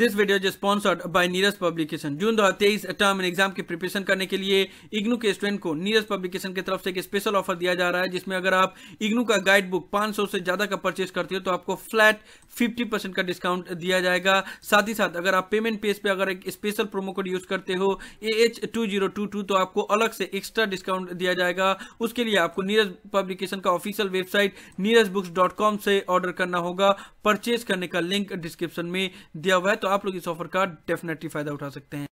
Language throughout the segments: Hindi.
this video is sponsored by Neeraj publication जून दो टर्म एंड एग्जाम की प्रिपरेशन करने के लिए इग्नू के स्टूडेंट को नीरज पब्लिकेशन की तरफ से एक स्पेशल ऑफर दिया जा रहा है जिसमें अगर आप इग्नू का गाइड बुक पांच से ज़्यादा का परचेज करते हो तो आपको फ्लैट 50 का डिस्काउंट दिया जाएगा साथ ही साथ अगर आप पेमेंट पेज पे अगर एक स्पेशल प्रोमो कोड यूज करते हो A H two zero two two तो आपको अलग से एक्स्ट्रा डिस्काउंट दिया जाएगा उसके लिए आपको नीरज पब्लिकेशन का official website Neeraj books dot com से ऑर्डर करना होगा परचेज करने का लिंक डिस्क्रिप्शन में दिया हुआ है तो आप लोग इस ऑफर का डेफिनेटली फायदा उठा सकते हैं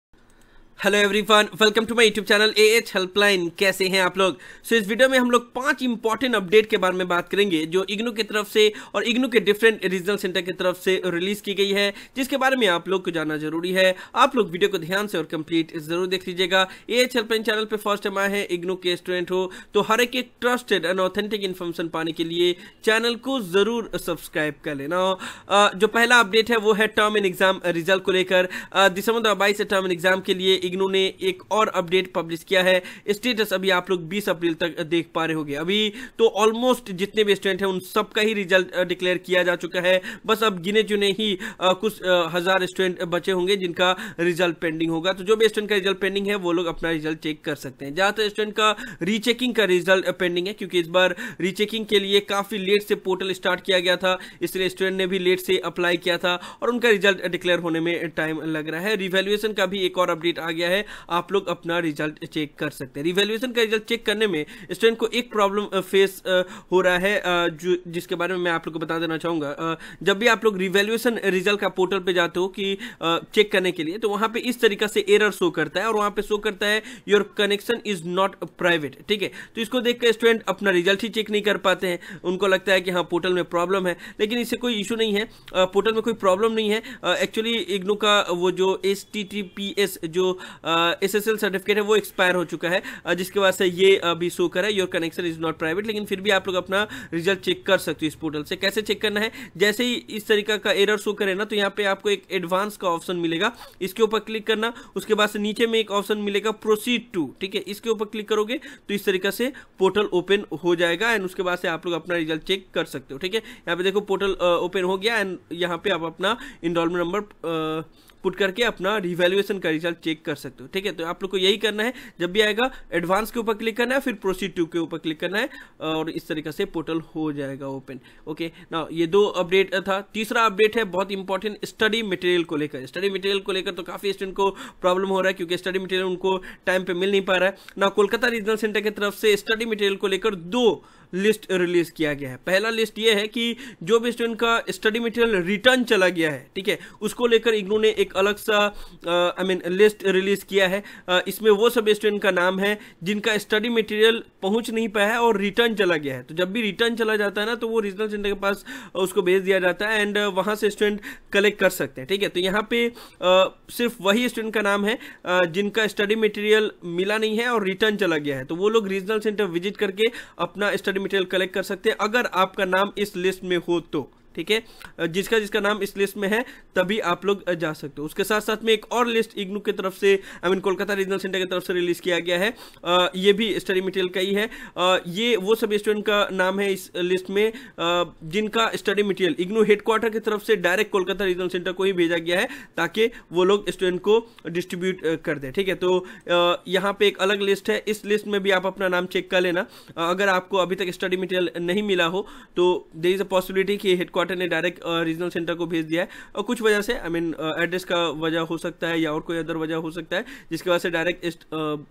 hello everyone welcome to my YouTube channel A H helpline कैसे हैं आप लोग सो so, इस वीडियो में हम लोग पांच इंपॉर्टेंट अपडेट के बारे में बात करेंगे जो इग्नू की तरफ से और इग्नू के डिफरेंट रीजनल सेंटर की तरफ से रिलीज की गई है जिसके बारे में आप लोग को जानना जरूरी है आप लोग वीडियो को ध्यान से और कम्प्लीट जरूर देख लीजिएगा ए एच हेल्पलाइन चैनल पर फर्स्ट टाइम आए हैं इग्नू के स्टूडेंट हो तो हर एक ट्रस्टेड एंड ऑथेंटिक इन्फॉर्मेशन पाने के लिए चैनल को जरूर सब्सक्राइब कर लेना जो पहला अपडेट है वो है टर्म एंड एग्जाम रिजल्ट को लेकर दिसंबर दो से टर्म एंड एग्जाम के लिए इग्नू ने एक और अपडेट पब्लिश किया है स्टेटस अभी आप लोग बीस अप्रैल तक देख पा रहे होंगे अभी तो ऑलमोस्ट जितने भी स्टूडेंट हैं उन सबका ही रिजल्ट डिक्लेयर किया जा चुका है बस अब गिने चुने ही आ, कुछ आ, हज़ार स्टूडेंट बचे होंगे जिनका रिजल्ट पेंडिंग होगा तो जो भी स्टूडेंट का रिजल्ट पेंडिंग है वो लोग अपना रिजल्ट चेक कर सकते हैं ज़्यादातर स्टूडेंट का रीचेकिंग का रिजल्ट पेंडिंग है क्योंकि इस बार रीचेकिंग के लिए काफ़ी लेट से पोर्टल स्टार्ट किया गया था इसलिए स्टूडेंट ने भी लेट से अप्लाई किया था और उनका रिजल्ट डिक्लेयर होने में टाइम लग रहा है रिवेल्युएशन का भी एक और अपडेट आ गया गया है आप लोग अपना रिजल्ट चेक कर सकते हैं रिवेल्यूशन का रिजल्ट चेक करने में स्टूडेंट को एक प्रॉब्लम फेस हो रहा है जो जिसके बारे में मैं आप लोग को बता देना चाहूँगा जब भी आप लोग रिवेल्यूशन रिजल्ट का पोर्टल पर जाते हो कि चेक करने के लिए तो वहाँ पर इस तरीका से एरर शो करता है और वहाँ पर शो करता है your connection is not private ठीक है तो इसको देख स्टूडेंट अपना रिजल्ट ही चेक नहीं कर पाते हैं उनको लगता है कि हाँ पोर्टल में प्रॉब्लम है लेकिन इससे कोई इशू नहीं है पोर्टल में कोई प्रॉब्लम नहीं है एक्चुअली इग्नो का वो जो एस जो एस एस सर्टिफिकेट है वो एक्सपायर हो चुका है जिसके वजह से ये अभी शो कर है your connection is not private लेकिन फिर भी आप लोग अपना रिजल्ट चेक कर सकते हो इस पोर्टल से कैसे चेक करना है जैसे ही इस तरीका का एरर शो करे ना तो यहाँ पे आपको एक एडवांस का ऑप्शन मिलेगा इसके ऊपर क्लिक करना उसके बाद से नीचे में एक ऑप्शन मिलेगा प्रोसीड टू ठीक है इसके ऊपर क्लिक करोगे तो इस तरीका से पोर्टल ओपन हो जाएगा एंड उसके बाद से आप लोग अपना रिजल्ट चेक कर सकते हो ठीक है यहाँ पे देखो पोर्टल ओपन हो गया एंड यहाँ पे आप अपना इनरोलमेंट नंबर पुट करके अपना रिवैल्यूएशन का रिजल्ट चेक कर सकते हो ठीक है तो आप लोग को यही करना है जब भी आएगा एडवांस के ऊपर क्लिक करना है फिर प्रोसीड टू के ऊपर क्लिक करना है और इस तरीके से पोर्टल हो जाएगा ओपन ओके ना ये दो अपडेट था तीसरा अपडेट है बहुत इंपॉर्टेंट स्टडी मटेरियल को लेकर स्टडी मटेरियल को लेकर तो काफ़ी स्टूडेंट को प्रॉब्लम हो रहा है क्योंकि स्टडी मटेरियल उनको टाइम पे मिल नहीं पा रहा है ना कोलकाता रीजनल सेंटर की तरफ से स्टडी मटेरियल को लेकर दो लिस्ट रिलीज़ किया गया है पहला लिस्ट ये है कि जो भी स्टूडेंट का स्टडी मटेरियल रिटर्न चला गया है ठीक है उसको लेकर इग्नू ने एक अलग सा आई मीन लिस्ट रिलीज़ किया है आ, इसमें वो सब स्टूडेंट का नाम है जिनका स्टडी मटेरियल पहुंच नहीं पाया है और रिटर्न चला गया है तो जब भी रिटर्न चला जाता है ना तो वो रीजनल सेंटर के पास उसको भेज दिया जाता है एंड वहाँ से स्टूडेंट कलेक्ट कर सकते हैं ठीक है तो यहाँ पे सिर्फ वही स्टूडेंट का नाम है जिनका स्टडी मटेरियल मिला नहीं है और रिटर्न चला गया है तो वो लोग रीजनल सेंटर विजिट करके अपना स्टडी मटेरियल कलेक्ट कर सकते हैं अगर आपका नाम इस लिस्ट में हो तो ठीक है जिसका जिसका नाम इस लिस्ट में है तभी आप लोग जा सकते हो उसके साथ साथ में एक और लिस्ट इग्नू की तरफ से I mean Kolkata regional centre की तरफ से रिलीज किया गया है आ, ये भी स्टडी मटेरियल का ही है आ, ये वो सब स्टूडेंट का नाम है इस लिस्ट में आ, जिनका स्टडी मटेरियल इग्नू हेडक्वार्टर की तरफ से डायरेक्ट कोलकाता रीजनल सेंटर को ही भेजा गया है ताकि वो लोग स्टूडेंट को डिस्ट्रीब्यूट कर दे ठीक है तो यहाँ पे एक अलग लिस्ट है इस लिस्ट में भी आप अपना नाम चेक कर लेना अगर आपको अभी तक स्टडी मटेरियल नहीं मिला हो तो देर इज अ पॉसिबिलिटी कि हेडक्वार्टर गवर्नमेंट ने डायरेक्ट रीजनल सेंटर को भेज दिया है और कुछ वजह से आई मीन एड्रेस का वजह हो सकता है या और कोई अदर वजह हो सकता है जिसकी वजह से डायरेक्ट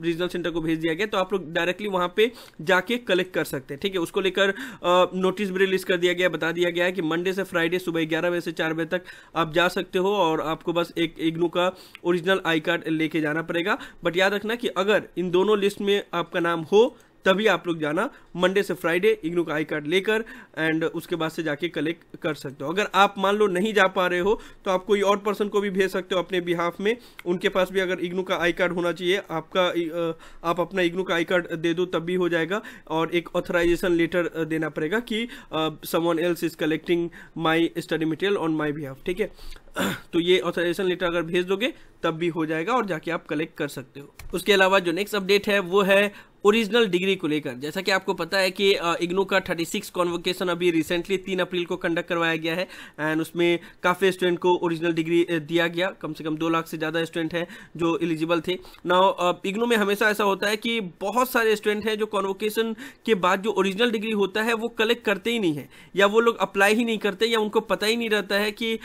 रीजनल सेंटर को भेज दिया गया तो आप लोग डायरेक्टली वहाँ पे जाके कलेक्ट कर सकते हैं ठीक है उसको लेकर नोटिस uh, भी रिलीज कर दिया गया बता दिया गया है कि मंडे से फ्राइडे सुबह ग्यारह बजे से चार बजे तक आप जा सकते हो और आपको बस एक इग्नू का ओरिजिनल आई कार्ड लेके जाना पड़ेगा बट याद रखना कि अगर इन दोनों लिस्ट में आपका नाम हो तभी आप लोग जाना मंडे से फ्राइडे इग्नू का आई कार्ड लेकर एंड उसके बाद से जाके कलेक्ट कर सकते हो अगर आप मान लो नहीं जा पा रहे हो तो आप कोई और पर्सन को भी भेज सकते हो अपने बिहाफ में उनके पास भी अगर इग्नू का आई कार्ड होना चाहिए आपका आप अपना इग्नू का आई कार्ड दे दो तब भी हो जाएगा और एक ऑथराइजेशन लेटर देना पड़ेगा कि someone else is collecting my study material on my behalf ठीक है तो ये ऑथराइजेशन लेटर अगर भेज दोगे तब भी हो जाएगा और जाके आप कलेक्ट कर सकते हो उसके अलावा जो नेक्स्ट अपडेट है वो है ओरिजिनल डिग्री को लेकर जैसा कि आपको पता है कि इग्नो का 36 कॉन्वोकेशन अभी रिसेंटली 3 अप्रैल को कंडक्ट करवाया गया है एंड उसमें काफ़ी स्टूडेंट को ओरिजिनल डिग्री दिया गया कम से कम दो लाख से ज़्यादा स्टूडेंट हैं जो एलिजिबल थे नाउ इग्नो में हमेशा ऐसा होता है कि बहुत सारे स्टूडेंट हैं जो कॉन्वोकेशन के बाद जो ओरिजिनल डिग्री होता है वो कलेक्ट करते ही नहीं है या वो लोग अप्लाई ही नहीं करते या उनको पता ही नहीं रहता है कि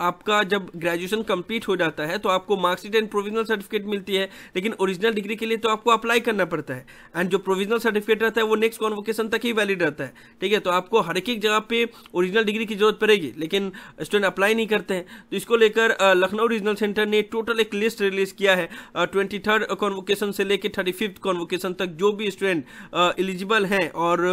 आपका जब ग्रेजुएशन कंप्लीट हो जाता है तो आपको मार्कशीट एंड प्रोविजनल सर्टिफिकेट मिलती है लेकिन ओरिजिनल डिग्री के लिए तो आपको अप्लाई करना पड़ता है एंड जो प्रोविजनल सर्टिफिकेट रहता है वो नेक्स्ट कॉन्वोकेशन तक ही वैलिड रहता है ठीक है तो आपको हर एक जगह पे ओरिजिनल डिग्री की जरूरत पड़ेगी लेकिन स्टूडेंट अप्लाई नहीं करते हैं तो इसको लेकर लखनऊ रीजनल सेंटर ने टोटल एक लिस्ट रिलीज किया है ट्वेंटी थर्ड कॉन्वोकेशन से लेकर थर्टी फिफ्थ कॉन्वोकेशन तक जो भी स्टूडेंट एलिजिबल हैं और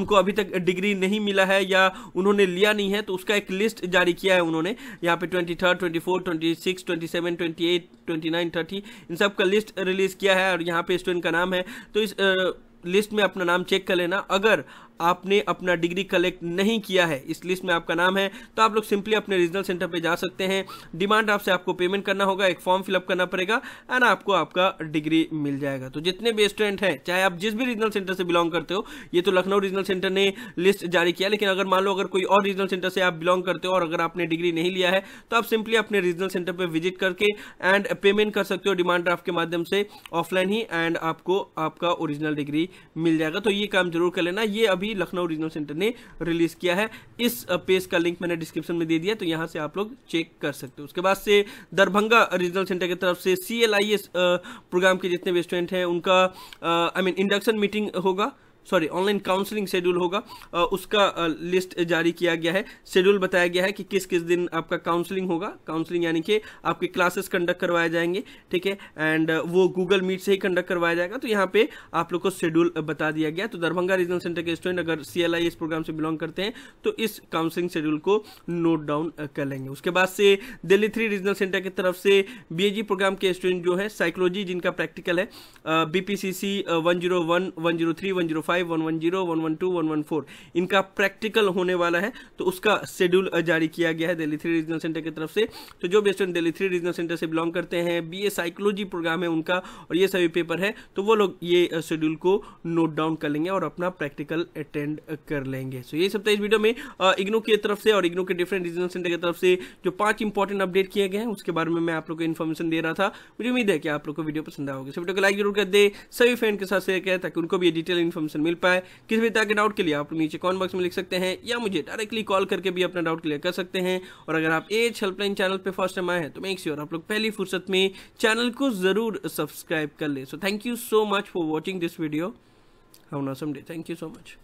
उनको अभी तक डिग्री नहीं मिला है या उन्होंने लिया नहीं है तो उसका एक लिस्ट जारी किया है उन्होंने यहाँ पे twenty third twenty four twenty six twenty seven twenty eight twenty nine thirty इन सब का लिस्ट रिलीज़ किया है और यहाँ पे स्टूडेंट का नाम है तो इस लिस्ट में अपना नाम चेक कर लेना अगर आपने अपना डिग्री कलेक्ट नहीं किया है इस लिस्ट में आपका नाम है तो आप लोग सिंपली अपने रीजनल सेंटर पर जा सकते हैं डिमांड आपसे आपको पेमेंट करना होगा एक फॉर्म फिलअप करना पड़ेगा एंड आपको आपका डिग्री मिल जाएगा तो जितने भी स्टूडेंट हैं चाहे आप जिस भी रीजनल सेंटर से बिलोंग करते हो ये तो लखनऊ रीजनल सेंटर ने लिस्ट जारी किया लेकिन अगर मान लो अगर कोई और रीजनल सेंटर से आप बिलोंग करते हो और अगर आपने डिग्री नहीं लिया है तो आप सिंपली अपने रीजनल सेंटर पर विजिट करके एंड पेमेंट कर सकते हो डिमांड ड्राफ्ट के माध्यम से ऑफलाइन ही एंड आपको आपका ओरिजिनल डिग्री मिल जाएगा तो ये काम जरूर कर लेना ये अभी भी लखनऊ रीजनल सेंटर ने रिलीज किया है इस पेज का लिंक मैंने डिस्क्रिप्शन में दे दिया तो यहाँ से आप लोग चेक कर सकते हो उसके बाद से दरभंगा रीजनल सेंटर की तरफ से सी प्रोग्राम के जितने भी स्टूडेंट हैं उनका आई मीन इंडक्शन मीटिंग होगा सॉरी ऑनलाइन काउंसलिंग शेड्यूल होगा उसका लिस्ट जारी किया गया है शेड्यूल बताया गया है कि किस किस दिन आपका काउंसलिंग होगा काउंसलिंग यानी कि आपके क्लासेस कंडक्ट करवाए जाएंगे ठीक है एंड वो गूगल मीट से ही कंडक्ट करवाया जाएगा तो यहाँ पे आप लोग को शेड्यूल बता दिया गया तो दरभंगा रीजनल सेंटर के स्टूडेंट अगर सी इस प्रोग्राम से बिलोंग करते हैं तो इस काउंसलिंग शेड्यूल को नोट डाउन कर लेंगे उसके बाद से दिल्ली थ्री रीजनल सेंटर की तरफ से बी प्रोग्राम के स्टूडेंट जो है साइकोलॉजी जिनका प्रैक्टिकल है B P C C one zero one one zero three one zero five इनका प्रैक्टिकल होने वाला है तो उसका शेड्यूल जारी किया गया है दिल्ली थ्री रीजनल सेंटर की तरफ से तो जो भी student Delhi three regional centre से बिलोंग करते हैं बी साइकोलॉजी प्रोग्राम है उनका और ये सभी पेपर है तो वो लोग ये शेड्यूल को नोट डाउन कर लेंगे और अपना प्रैक्टिकल अटेंड कर लेंगे सो ये सब था इस वीडियो में इग्नो की तरफ से और इग्नो के डिफरेंट रीजनल सेंटर की तरफ से जो पांच इंपॉर्टेंट अपडेट किए गए हैं उसके बारे में मैं आप लोग को इन्फॉर्मेशन दे रहा था मुझे उम्मीद है कि आप लोग को वीडियो पसंद आओगे वीडियो को लाइक जरूर कर दे सभी फ्रेंड के साथ शेयर करें ताकि उनको भी ये डिटेल इन्फॉर्मेशन आंसर मिल पाए किसी भी तरह के डाउट के लिए आप नीचे कॉमेंट बॉक्स में लिख सकते हैं या मुझे डायरेक्टली कॉल करके भी अपना डाउट क्लियर कर सकते हैं और अगर आप एज हेल्पलाइन चैनल पर फर्स्ट टाइम आए हैं तो मेक श्योर आप लोग पहली फुर्सत में चैनल को ज़रूर सब्सक्राइब कर ले so thank you so much for watching this video have an awesome day thank you so much